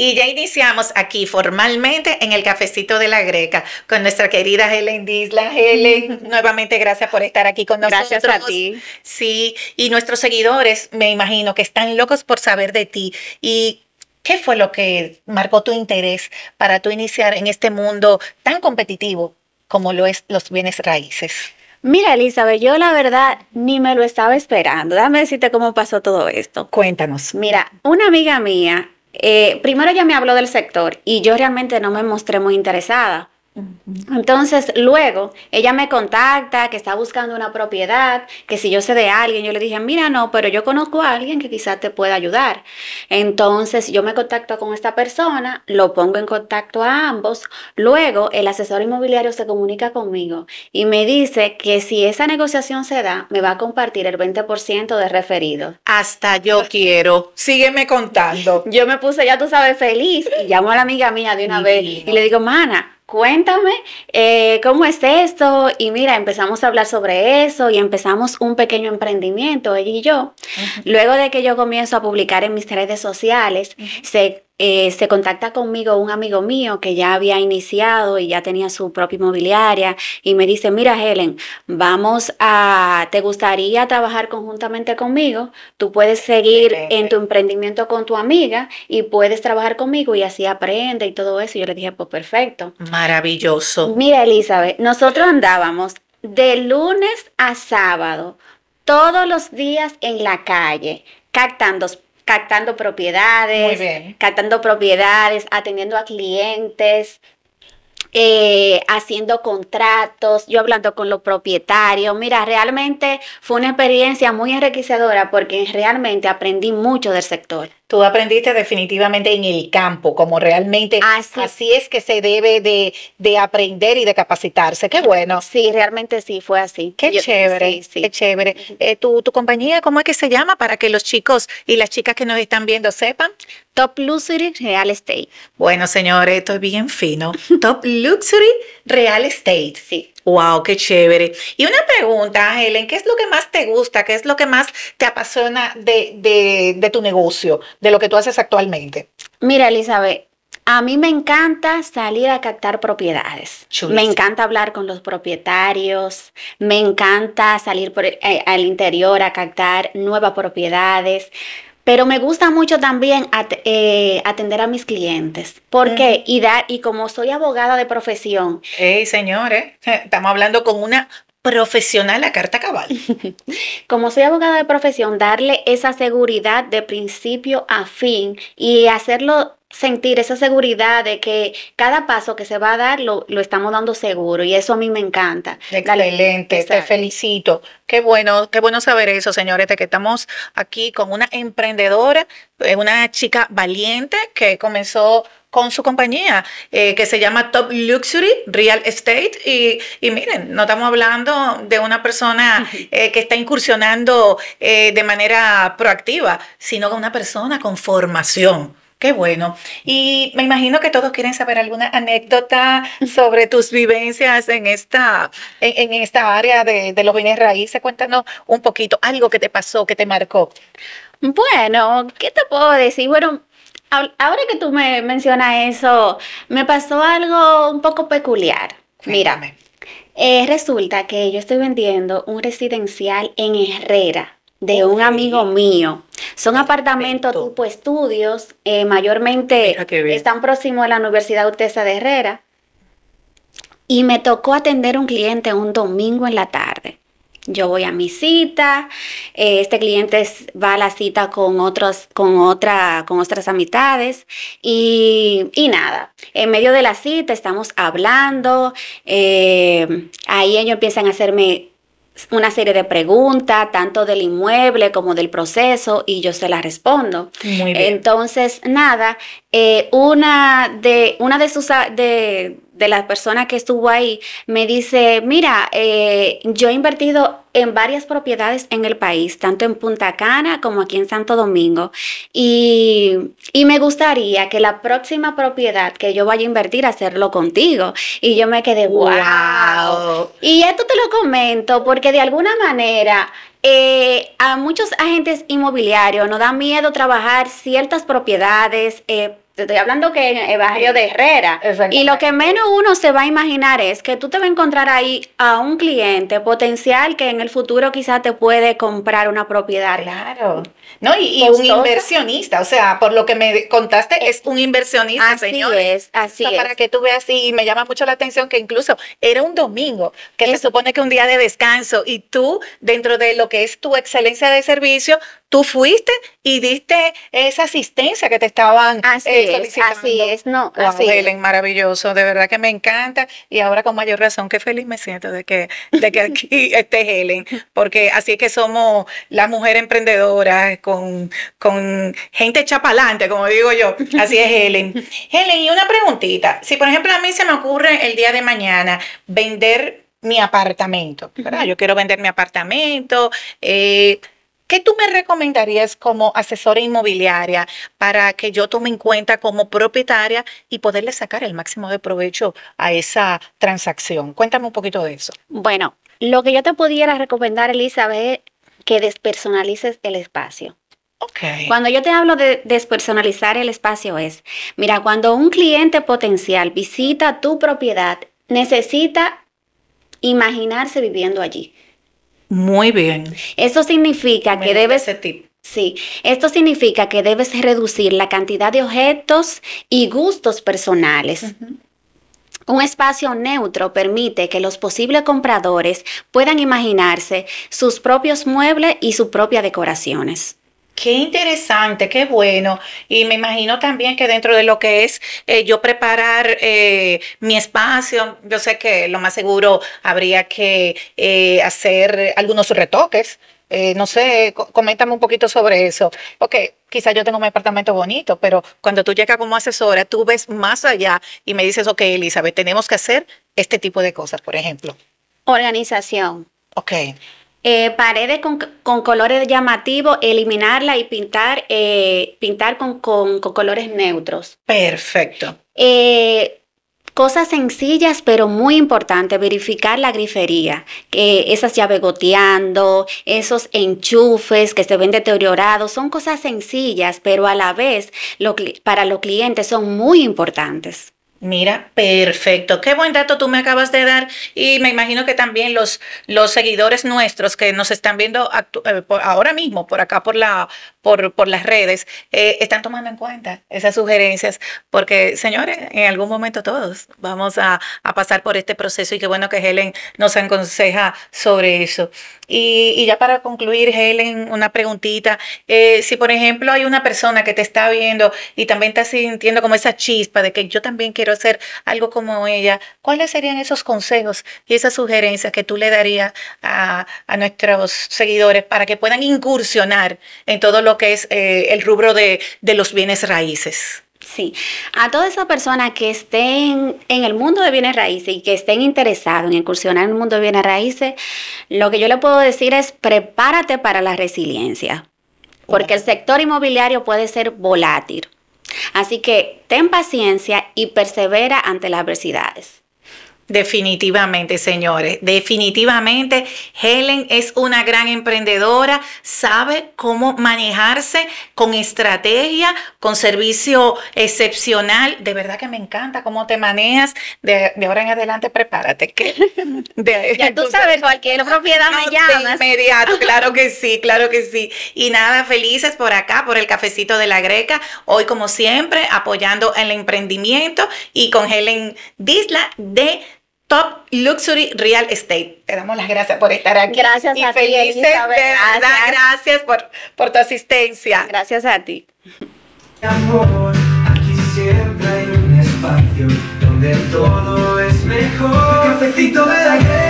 Y ya iniciamos aquí formalmente en el cafecito de la Greca con nuestra querida Helen Disla. Helen, nuevamente gracias por estar aquí con nosotros. Gracias a ti. Sí, y nuestros seguidores, me imagino que están locos por saber de ti. ¿Y qué fue lo que marcó tu interés para tú iniciar en este mundo tan competitivo como lo es los bienes raíces? Mira, Elizabeth, yo la verdad ni me lo estaba esperando. Dame decirte cómo pasó todo esto. Cuéntanos. Mira, una amiga mía eh, primero ella me habló del sector y yo realmente no me mostré muy interesada entonces, luego ella me contacta que está buscando una propiedad, que si yo sé de alguien, yo le dije, mira, no, pero yo conozco a alguien que quizás te pueda ayudar. Entonces, yo me contacto con esta persona, lo pongo en contacto a ambos, luego el asesor inmobiliario se comunica conmigo y me dice que si esa negociación se da, me va a compartir el 20% de referido. Hasta yo quiero, sígueme contando. Yo me puse, ya tú sabes, feliz y llamo a la amiga mía de una vez y le digo, mana cuéntame eh, cómo es esto. Y mira, empezamos a hablar sobre eso y empezamos un pequeño emprendimiento, ella y yo. Luego de que yo comienzo a publicar en mis redes sociales, se eh, se contacta conmigo un amigo mío que ya había iniciado y ya tenía su propia inmobiliaria y me dice, mira Helen, vamos a, ¿te gustaría trabajar conjuntamente conmigo? Tú puedes seguir en tu emprendimiento con tu amiga y puedes trabajar conmigo y así aprende y todo eso. Y yo le dije, pues perfecto. Maravilloso. Mira Elizabeth, nosotros andábamos de lunes a sábado, todos los días en la calle, captando captando propiedades, captando propiedades, atendiendo a clientes, eh, haciendo contratos, yo hablando con los propietarios. Mira, realmente fue una experiencia muy enriquecedora porque realmente aprendí mucho del sector tú aprendiste definitivamente en el campo, como realmente así, es que se debe de, aprender y de capacitarse. Qué bueno. Sí, realmente sí, fue así. Qué chévere, qué chévere. Eh, ¿tu, ¿Tu compañía cómo es que se llama para que los chicos y las chicas que nos están viendo sepan? Top Luxury Real Estate. Bueno, señores, esto es bien fino. Top Luxury Real Estate. Sí. Wow, qué chévere. Y una pregunta, Helen, ¿qué es lo que más te gusta? ¿Qué es lo que más te apasiona de, tu negocio, de lo que tú haces actualmente? Mira, Elizabeth, a mí me encanta salir a captar propiedades. Me encanta hablar con los propietarios, me encanta salir por, eh, al interior a captar nuevas propiedades. Pero me gusta mucho también eh, atender a mis clientes. ¿Por qué? Y, dar, y como soy abogada de profesión. ¡Ey, señores! Estamos hablando con una profesional a carta cabal. Como soy abogada de profesión, darle esa seguridad de principio a fin y hacerlo sentir esa seguridad de que cada paso que se va a dar lo, estamos dando seguro y eso a mí me encanta. Excelente, te felicito. Qué bueno, qué bueno saber eso, señores, de que estamos aquí con una emprendedora, eh, una chica valiente que comenzó con su compañía eh, que se llama Top Luxury Real Estate. Y, miren, no estamos hablando de una persona eh, que está incursionando de manera proactiva, sino de una persona con formación. Qué bueno. Y me imagino que todos quieren saber alguna anécdota sobre tus vivencias en esta, en, esta área de, los bienes raíces. Cuéntanos un poquito, algo que te pasó, que te marcó. Bueno, ¿qué te puedo decir? Bueno, ahora que tú me mencionas eso, me pasó algo un poco peculiar. Mírame. Eh, resulta que yo estoy vendiendo un residencial en Herrera de un amigo mío. Son apartamentos tipo estudios, eh, mayormente están próximos a la Universidad Utesa de Herrera. Y me tocó atender un cliente un domingo en la tarde. Yo voy a mi cita, eh, este cliente va a la cita con, otros, con, otra, con otras amistades y, y nada, en medio de la cita estamos hablando, eh, ahí ellos empiezan a hacerme una serie de preguntas, tanto del inmueble como del proceso, y yo se las respondo. Muy bien. Entonces, nada, eh, una de, una de sus de, de la persona que estuvo ahí, me dice, mira, eh, yo he invertido en varias propiedades en el país, tanto en Punta Cana como aquí en Santo Domingo. Y, me gustaría que la próxima propiedad que yo vaya a invertir, hacerlo contigo. Y yo me quedé, wow. Y esto te lo comento porque de alguna manera eh, a muchos agentes inmobiliarios nos da miedo trabajar ciertas propiedades eh, te estoy hablando que en el barrio de Herrera. Y lo que menos uno se va a imaginar es que tú te vas a encontrar ahí a un cliente potencial que en el futuro quizás te puede comprar una propiedad. Claro. No, y, un inversionista, o sea, por lo que me contaste, es un inversionista, así Es, así es. Para que tú veas, y me llama mucho la atención que incluso era un domingo, que se supone que un día de descanso, y tú, dentro de lo que es tu excelencia de servicio, tú fuiste y diste esa asistencia que te estaban eh, así Es, así es, no, Helen, maravilloso, de verdad que me encanta y ahora con mayor razón qué feliz me siento de que, de que aquí esté Helen, porque así es que somos las mujeres emprendedoras con, gente chapalante, como digo yo, así es Helen. Helen, y una preguntita, si por ejemplo a mí se me ocurre el día de mañana vender mi apartamento, ¿verdad? Yo quiero vender mi apartamento, eh, ¿Qué tú me recomendarías como asesora inmobiliaria para que yo tome en cuenta como propietaria y poderle sacar el máximo de provecho a esa transacción? Cuéntame un poquito de eso. Bueno, lo que yo te pudiera recomendar, Elizabeth, que despersonalices el espacio. Okay. Cuando yo te hablo de despersonalizar el espacio es, mira, cuando un cliente potencial visita tu propiedad, necesita imaginarse viviendo allí. Muy bien. Eso significa que debes... Sí, esto significa que debes reducir la cantidad de objetos y gustos personales. Un espacio neutro permite que los posibles compradores puedan imaginarse sus propios muebles y sus propias decoraciones. Qué interesante, qué bueno. Y me imagino también que dentro de lo que es eh, yo preparar eh, mi espacio, yo sé que lo más seguro habría que eh, hacer algunos retoques. no sé, coméntame un poquito sobre eso. Ok, quizás yo tengo mi departamento bonito, pero cuando tú llegas como asesora, tú ves más allá y me dices, ok, Elizabeth, tenemos que hacer este tipo de cosas, por ejemplo. Organización. Ok. Eh, paredes con, colores llamativos, eliminarla y pintar, eh, pintar con, colores neutros. Perfecto. Eh, cosas sencillas, pero muy importante, verificar la grifería, que esas llaves goteando, esos enchufes que se ven deteriorados, son cosas sencillas, pero a la vez para los clientes son muy importantes. Mira, perfecto. Qué buen dato tú me acabas de dar y me imagino que también los, los seguidores nuestros que nos están viendo eh, ahora mismo por acá, por, la, por, las redes, eh, están tomando en cuenta esas sugerencias porque, señores, en algún momento todos vamos a, pasar por este proceso y qué bueno que Helen nos aconseja sobre eso. Y, ya para concluir, Helen, una preguntita. Eh, si, por ejemplo, hay una persona que te está viendo y también está sintiendo como esa chispa de que yo también quiero hacer algo como ella, ¿cuáles serían esos consejos y esas sugerencias que tú le darías a, nuestros seguidores para que puedan incursionar en todo lo que es eh, el rubro de, los bienes raíces? Sí, a toda esa persona que esté en el mundo de bienes raíces y que estén interesado en incursionar en el mundo de bienes raíces, lo que yo le puedo decir es prepárate para la resiliencia, porque el sector inmobiliario puede ser volátil. Así que ten paciencia y persevera ante las adversidades. Definitivamente, señores, definitivamente Helen es una gran emprendedora, sabe cómo manejarse con estrategia, con servicio excepcional. De verdad que me encanta cómo te manejas. De, ahora en adelante, prepárate. ya tú sabes, cualquier propiedad me llama. De inmediato, claro que sí, claro que sí. Y nada, felices por acá, por el cafecito de la Greca. Hoy, como siempre, apoyando el emprendimiento y con Helen Disla de Top Luxury Real Estate. Te damos las gracias por estar aquí. Gracias y a felices, De gracias, por, por, tu asistencia. Gracias a ti. Amor, aquí siempre hay un espacio donde todo es mejor. El cafecito de la